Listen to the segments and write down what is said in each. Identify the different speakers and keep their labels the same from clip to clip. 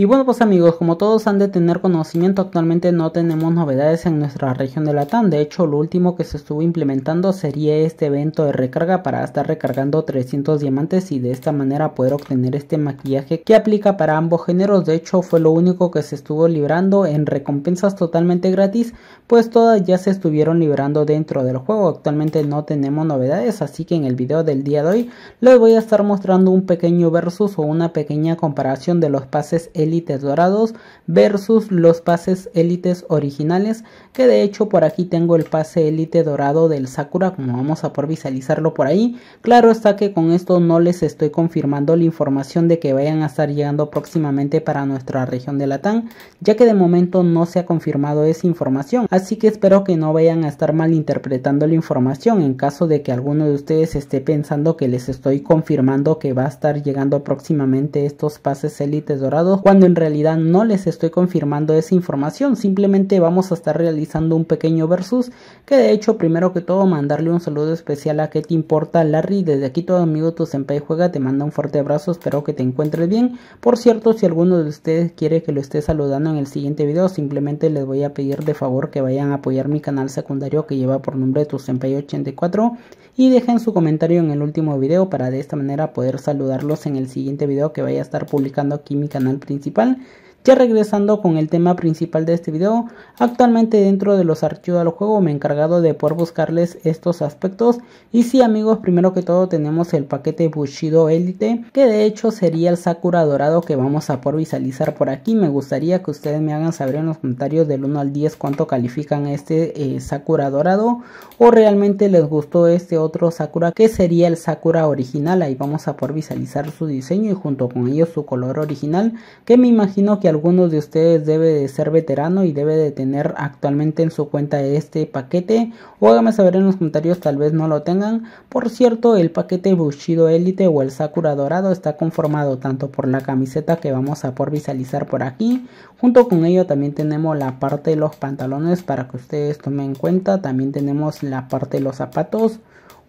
Speaker 1: Y bueno pues amigos, como todos han de tener conocimiento, actualmente no tenemos novedades en nuestra región de Latam. De hecho, lo último que se estuvo implementando sería este evento de recarga para estar recargando 300 diamantes y de esta manera poder obtener este maquillaje que aplica para ambos géneros. De hecho, fue lo único que se estuvo librando en recompensas totalmente gratis, pues todas ya se estuvieron liberando dentro del juego. Actualmente no tenemos novedades, así que en el video del día de hoy les voy a estar mostrando un pequeño versus o una pequeña comparación de los pases elites dorados versus los pases élites originales, que de hecho por aquí tengo el pase élite dorado del Sakura, como vamos a por visualizarlo por ahí. Claro está que con esto no les estoy confirmando la información de que vayan a estar llegando próximamente para nuestra región de Latam, ya que de momento no se ha confirmado esa información, así que espero que no vayan a estar malinterpretando la información en caso de que alguno de ustedes esté pensando que les estoy confirmando que va a estar llegando próximamente estos pases élites dorados en realidad no les estoy confirmando esa información, simplemente vamos a estar realizando un pequeño versus, que de hecho primero que todo mandarle un saludo especial a que te importa Larry, desde aquí todo amigo tu senpai juega, te manda un fuerte abrazo, espero que te encuentres bien, por cierto si alguno de ustedes quiere que lo esté saludando en el siguiente video, simplemente les voy a pedir de favor que vayan a apoyar mi canal secundario que lleva por nombre tu senpai 84 y dejen su comentario en el último video para de esta manera poder saludarlos en el siguiente video que vaya a estar publicando aquí mi canal principal principal ya regresando con el tema principal de este video, actualmente dentro de los archivos del juego me he encargado de poder buscarles estos aspectos y sí amigos, primero que todo tenemos el paquete Bushido Elite, que de hecho sería el Sakura dorado que vamos a poder visualizar por aquí, me gustaría que ustedes me hagan saber en los comentarios del 1 al 10 cuánto califican este eh, Sakura dorado o realmente les gustó este otro Sakura que sería el Sakura original, ahí vamos a poder visualizar su diseño y junto con ellos su color original que me imagino que algunos de ustedes debe de ser veterano y debe de tener actualmente en su cuenta este paquete o háganme saber en los comentarios tal vez no lo tengan. Por cierto, el paquete Bushido Elite o el Sakura Dorado está conformado tanto por la camiseta que vamos a por visualizar por aquí, junto con ello también tenemos la parte de los pantalones para que ustedes tomen en cuenta, también tenemos la parte de los zapatos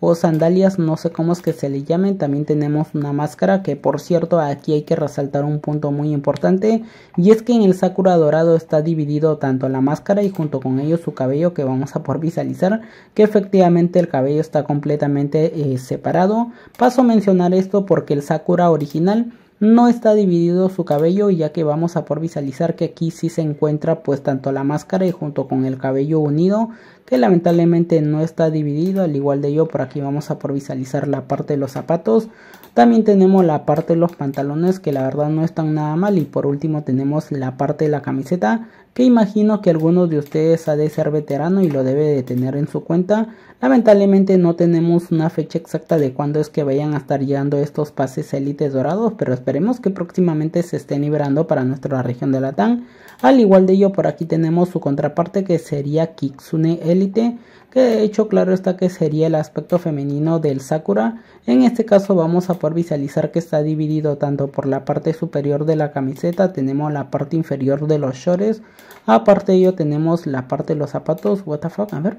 Speaker 1: o sandalias, no sé cómo es que se le llamen. También tenemos una máscara que por cierto aquí hay que resaltar un punto muy importante y es que en el Sakura dorado está dividido tanto la máscara y junto con ello su cabello que vamos a por visualizar que efectivamente el cabello está completamente eh, separado. Paso a mencionar esto porque el Sakura original no está dividido su cabello ya que vamos a por visualizar que aquí sí se encuentra pues tanto la máscara y junto con el cabello unido que lamentablemente no está dividido, al igual de ello por aquí vamos a visualizar la parte de los zapatos, también tenemos la parte de los pantalones que la verdad no están nada mal y por último tenemos la parte de la camiseta que imagino que algunos de ustedes ha de ser veterano y lo debe de tener en su cuenta. Lamentablemente no tenemos una fecha exacta de cuándo es que vayan a estar llegando estos pases élites dorados, pero esperemos que próximamente se estén liberando para nuestra región de Latam. Al igual de ello por aquí tenemos su contraparte que sería Kitsune L que de hecho claro está que sería el aspecto femenino del Sakura. En este caso vamos a poder visualizar que está dividido tanto por la parte superior de la camiseta, tenemos la parte inferior de los shorts, aparte de ello tenemos la parte de los zapatos, what the fuck, a ver.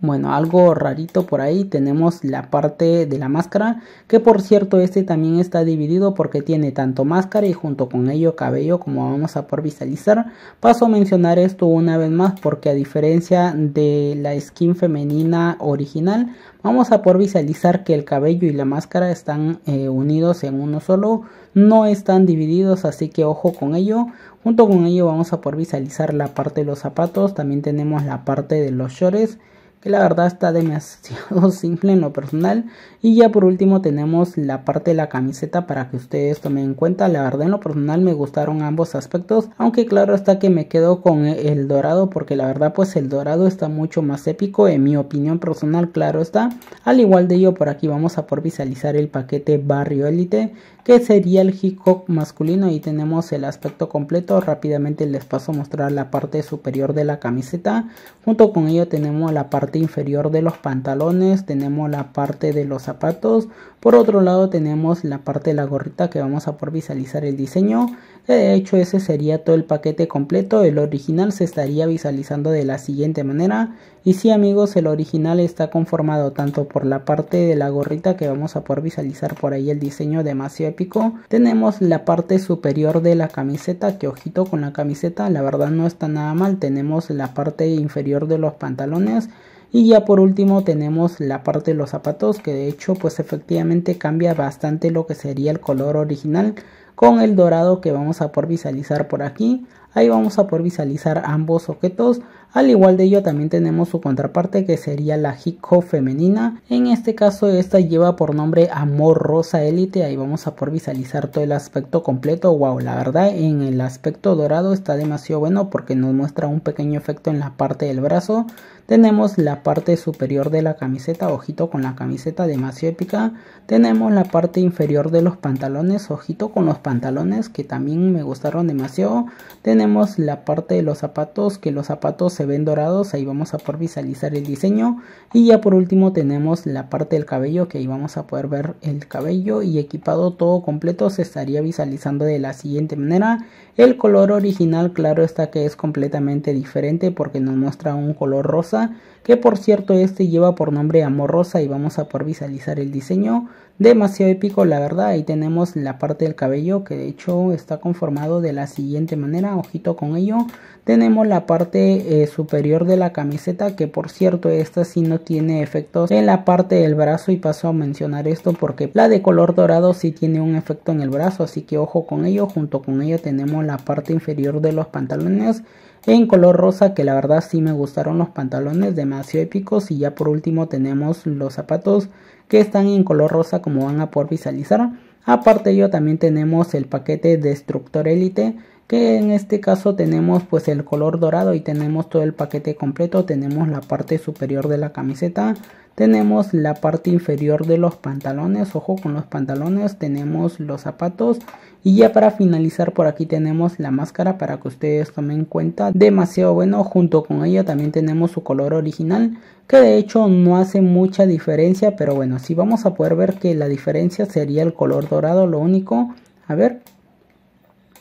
Speaker 1: Bueno, algo rarito por ahí tenemos la parte de la máscara, que por cierto este también está dividido porque tiene tanto máscara y junto con ello cabello como vamos a por visualizar. Paso a mencionar esto una vez más porque a diferencia de la skin femenina original, vamos a por visualizar que el cabello y la máscara están eh, unidos en uno solo, no están divididos, así que ojo con ello. Junto con ello vamos a por visualizar la parte de los zapatos, también tenemos la parte de los shorts la verdad está demasiado simple en lo personal. Y ya por último tenemos la parte de la camiseta para que ustedes tomen en cuenta. La verdad en lo personal me gustaron ambos aspectos, aunque claro está que me quedo con el dorado porque la verdad pues el dorado está mucho más épico en mi opinión personal, claro está. Al igual de ello por aquí vamos a por visualizar el paquete barrio elite que sería el Hickok masculino. Ahí tenemos el aspecto completo. Rápidamente les paso a mostrar la parte superior de la camiseta. Junto con ello tenemos la parte inferior de los pantalones. Tenemos la parte de los zapatos. Por otro lado tenemos la parte de la gorrita que vamos a poder visualizar el diseño. De hecho ese sería todo el paquete completo. El original se estaría visualizando de la siguiente manera. Y sí amigos, el original está conformado tanto por la parte de la gorrita que vamos a poder visualizar por ahí el diseño demasiado épico. Tenemos la parte superior de la camiseta, que ojito con la camiseta, la verdad no está nada mal. Tenemos la parte inferior de los pantalones. Y ya por último tenemos la parte de los zapatos que de hecho pues efectivamente cambia bastante lo que sería el color original con el dorado que vamos a poder visualizar por aquí. Ahí vamos a poder visualizar ambos objetos. Al igual de ello también tenemos su contraparte que sería la Hiko femenina. En este caso esta lleva por nombre Amor Rosa Elite. Ahí vamos a poder visualizar todo el aspecto completo. Wow, la verdad en el aspecto dorado está demasiado bueno porque nos muestra un pequeño efecto en la parte del brazo. Tenemos la parte superior de la camiseta, ojito con la camiseta demasiado épica. Tenemos la parte inferior de los pantalones, ojito con los pantalones que también me gustaron demasiado tenemos la parte de los zapatos, que los zapatos se ven dorados, ahí vamos a poder visualizar el diseño. Y ya por último tenemos la parte del cabello, que ahí vamos a poder ver el cabello y equipado todo completo se estaría visualizando de la siguiente manera. El color original, claro está que es completamente diferente porque nos muestra un color rosa, que por cierto este lleva por nombre Amor Rosa y vamos a poder visualizar el diseño. Demasiado épico, la verdad, ahí tenemos la parte del cabello que de hecho está conformado de la siguiente manera con ello. Tenemos la parte eh, superior de la camiseta que por cierto esta si no tiene efectos en la parte del brazo y paso a mencionar esto porque la de color dorado si tiene un efecto en el brazo así que ojo con ello. Junto con ello tenemos la parte inferior de los pantalones en color rosa que la verdad sí me gustaron los pantalones demasiado épicos y ya por último tenemos los zapatos que están en color rosa como van a poder visualizar aparte de ello también tenemos el paquete destructor elite que en este caso tenemos pues el color dorado y tenemos todo el paquete completo tenemos la parte superior de la camiseta tenemos la parte inferior de los pantalones ojo con los pantalones tenemos los zapatos y ya para finalizar por aquí tenemos la máscara para que ustedes tomen cuenta demasiado bueno junto con ella también tenemos su color original que de hecho no hace mucha diferencia pero bueno si sí vamos a poder ver que la diferencia sería el color dorado lo único a ver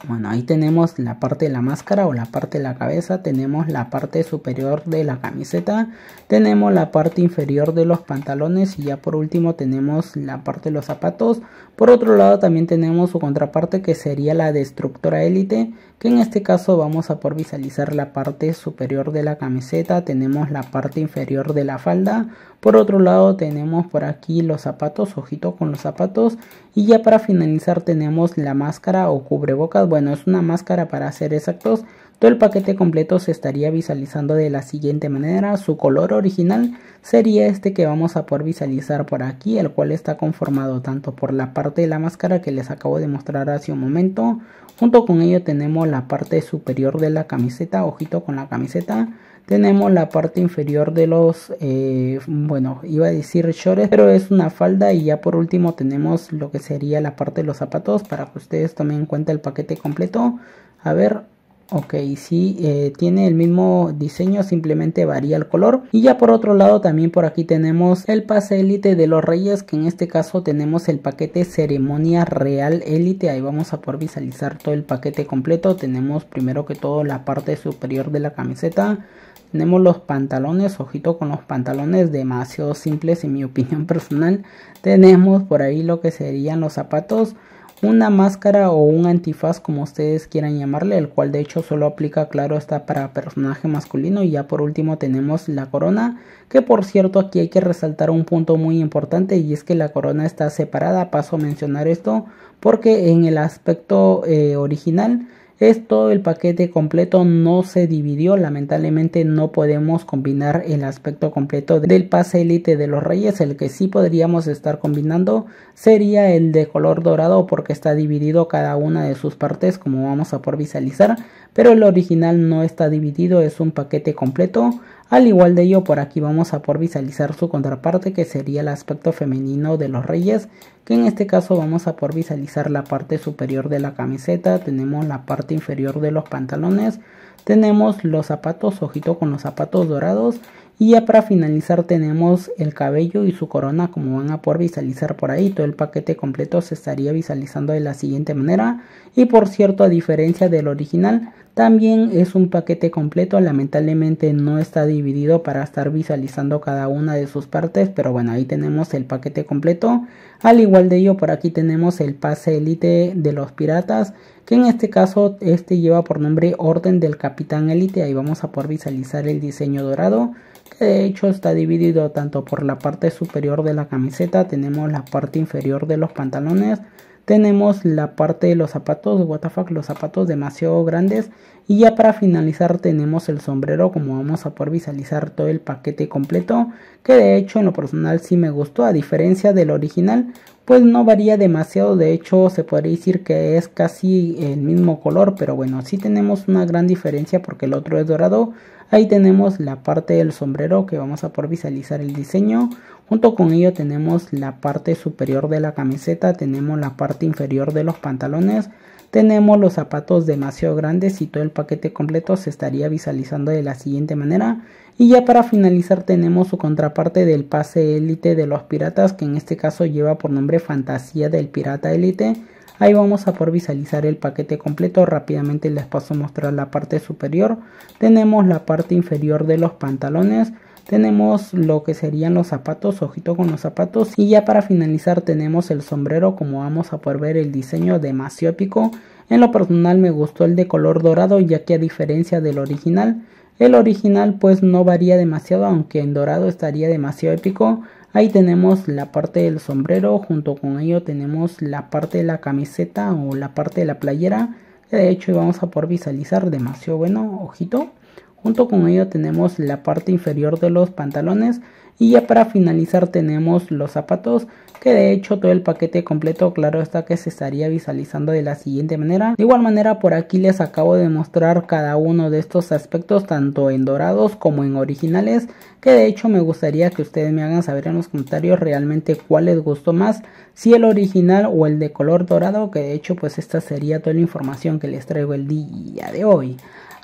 Speaker 1: bueno, ahí tenemos la parte de la máscara o la parte de la cabeza, tenemos la parte superior de la camiseta, tenemos la parte inferior de los pantalones y ya por último tenemos la parte de los zapatos. Por otro lado también tenemos su contraparte que sería la destructora élite, que en este caso vamos a poder visualizar la parte superior de la camiseta, tenemos la parte inferior de la falda, por otro lado tenemos por aquí los zapatos, ojito con los zapatos y ya para finalizar tenemos la máscara o cubrebocas pues bueno, es una máscara para ser exactos. Todo el paquete completo se estaría visualizando de la siguiente manera. Su color original sería este que vamos a poder visualizar por aquí, el cual está conformado tanto por la parte de la máscara que les acabo de mostrar hace un momento. Junto con ello tenemos la parte superior de la camiseta, ojito con la camiseta tenemos la parte inferior de los eh, bueno iba a decir shorts pero es una falda y ya por último tenemos lo que sería la parte de los zapatos para que ustedes tomen en cuenta el paquete completo a ver Ok, sí, eh, tiene el mismo diseño, simplemente varía el color. Y ya por otro lado también por aquí tenemos el pase élite de los reyes, que en este caso tenemos el paquete ceremonia real élite. Ahí vamos a poder visualizar todo el paquete completo. Tenemos primero que todo la parte superior de la camiseta. Tenemos los pantalones, ojito con los pantalones, demasiado simples en mi opinión personal. Tenemos por ahí lo que serían los zapatos una máscara o un antifaz como ustedes quieran llamarle, el cual de hecho solo aplica, claro, está para personaje masculino y ya por último tenemos la corona, que por cierto aquí hay que resaltar un punto muy importante y es que la corona está separada, paso a mencionar esto, porque en el aspecto eh, original esto, el paquete completo no se dividió, lamentablemente no podemos combinar el aspecto completo del pase elite de los reyes, el que sí podríamos estar combinando sería el de color dorado porque está dividido cada una de sus partes como vamos a por visualizar, pero el original no está dividido, es un paquete completo al igual de ello, por aquí vamos a por visualizar su contraparte, que sería el aspecto femenino de los reyes, que en este caso vamos a por visualizar la parte superior de la camiseta, tenemos la parte inferior de los pantalones, tenemos los zapatos, ojito con los zapatos dorados, y ya para finalizar tenemos el cabello y su corona como van a poder visualizar por ahí. Todo el paquete completo se estaría visualizando de la siguiente manera. Y por cierto, a diferencia del original, también es un paquete completo. Lamentablemente no está dividido para estar visualizando cada una de sus partes. Pero bueno, ahí tenemos el paquete completo. Al igual de ello, por aquí tenemos el pase elite de los piratas que en este caso este lleva por nombre Orden del Capitán Elite, ahí vamos a poder visualizar el diseño dorado de hecho está dividido tanto por la parte superior de la camiseta, tenemos la parte inferior de los pantalones, tenemos la parte de los zapatos, what los zapatos demasiado grandes. Y ya para finalizar tenemos el sombrero, como vamos a poder visualizar todo el paquete completo, que de hecho en lo personal sí me gustó, a diferencia del original, pues no varía demasiado, de hecho se podría decir que es casi el mismo color, pero bueno, sí tenemos una gran diferencia porque el otro es dorado. Ahí tenemos la parte del sombrero que vamos a poder visualizar el diseño. Junto con ello tenemos la parte superior de la camiseta, tenemos la parte inferior de los pantalones, tenemos los zapatos demasiado grandes y todo el paquete completo se estaría visualizando de la siguiente manera. Y ya para finalizar tenemos su contraparte del pase élite de los piratas que en este caso lleva por nombre Fantasía del Pirata Élite. Ahí vamos a por visualizar el paquete completo. Rápidamente les paso a mostrar la parte superior. Tenemos la parte inferior de los pantalones. Tenemos lo que serían los zapatos, ojito con los zapatos. Y ya para finalizar tenemos el sombrero como vamos a poder ver el diseño demasiado épico, En lo personal me gustó el de color dorado ya que a diferencia del original, el original pues no varía demasiado aunque en dorado estaría demasiado épico. Ahí tenemos la parte del sombrero, junto con ello tenemos la parte de la camiseta o la parte de la playera. Que de hecho vamos a poder visualizar demasiado bueno, ojito. Junto con ello tenemos la parte inferior de los pantalones y ya para finalizar tenemos los zapatos que de hecho todo el paquete completo claro está que se estaría visualizando de la siguiente manera. De igual manera por aquí les acabo de mostrar cada uno de estos aspectos tanto en dorados como en originales que de hecho me gustaría que ustedes me hagan saber en los comentarios realmente cuál les gustó más si el original o el de color dorado que de hecho pues esta sería toda la información que les traigo el día de hoy.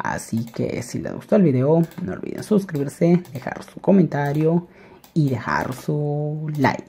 Speaker 1: Así que si les gustó el video, no olviden suscribirse, dejar su comentario y dejar su like.